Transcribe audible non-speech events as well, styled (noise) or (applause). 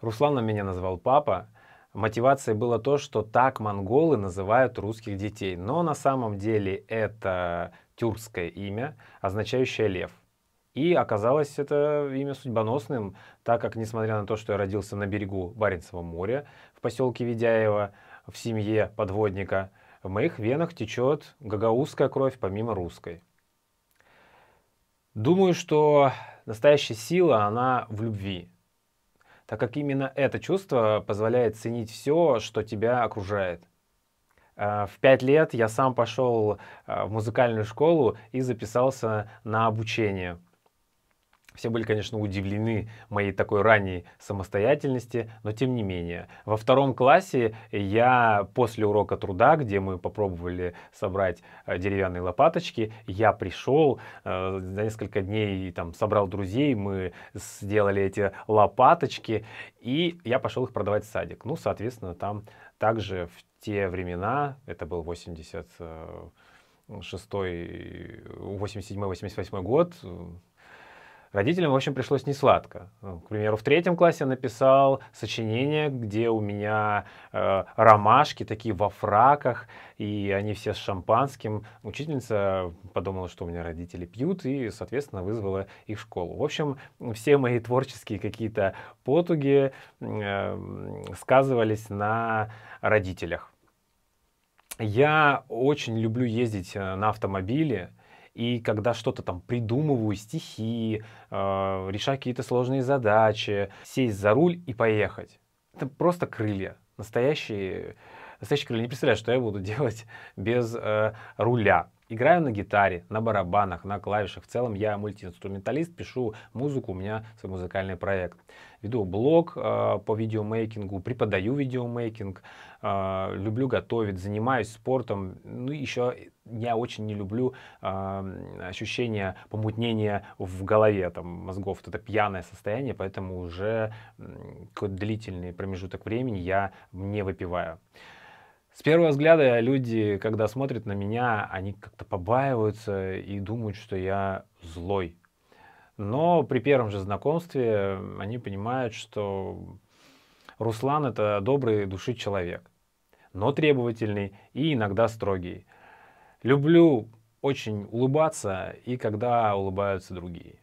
Руслан на меня назвал папа. Мотивацией было то, что так монголы называют русских детей. Но на самом деле это тюркское имя, означающее лев. И оказалось это имя судьбоносным, так как, несмотря на то, что я родился на берегу Баренцева моря, в поселке Ведяева, в семье подводника, в моих венах течет гагаузская кровь помимо русской. Думаю, что настоящая сила, она в любви так как именно это чувство позволяет ценить все, что тебя окружает. Э, в пять лет я сам пошел э, в музыкальную школу и записался на обучение – все были, конечно, удивлены моей такой ранней самостоятельности, но тем не менее. Во втором классе я после урока труда, где мы попробовали собрать э, деревянные лопаточки, я пришел э, за несколько дней, там, собрал друзей, мы сделали эти лопаточки, и я пошел их продавать в садик. Ну, соответственно, там также в те времена, это был 86-87-88 э, год, э, Родителям, в общем, пришлось не сладко. Ну, к примеру, в третьем классе я написал сочинение, где у меня э, ромашки такие во фраках, и они все с шампанским. Учительница подумала, что у меня родители пьют, и, соответственно, вызвала их в школу. В общем, все мои творческие какие-то потуги э, сказывались на родителях. Я очень люблю ездить э, на автомобиле. И когда что-то там придумываю, стихи, э, решаю какие-то сложные задачи, сесть за руль и поехать. Это просто крылья, настоящие, настоящие крылья. Не представляю, что я буду (laughs) делать без э, руля. Играю на гитаре, на барабанах, на клавишах. В целом я мультиинструменталист, пишу музыку, у меня свой музыкальный проект. Веду блог э, по видеомейкингу, преподаю видеомейкинг, э, люблю готовить, занимаюсь спортом. Ну, еще я очень не люблю э, ощущение помутнения в голове, там, мозгов. это пьяное состояние, поэтому уже какой-то длительный промежуток времени я не выпиваю. С первого взгляда люди, когда смотрят на меня, они как-то побаиваются и думают, что я злой. Но при первом же знакомстве они понимают, что Руслан это добрый души человек, но требовательный и иногда строгий. Люблю очень улыбаться и когда улыбаются другие.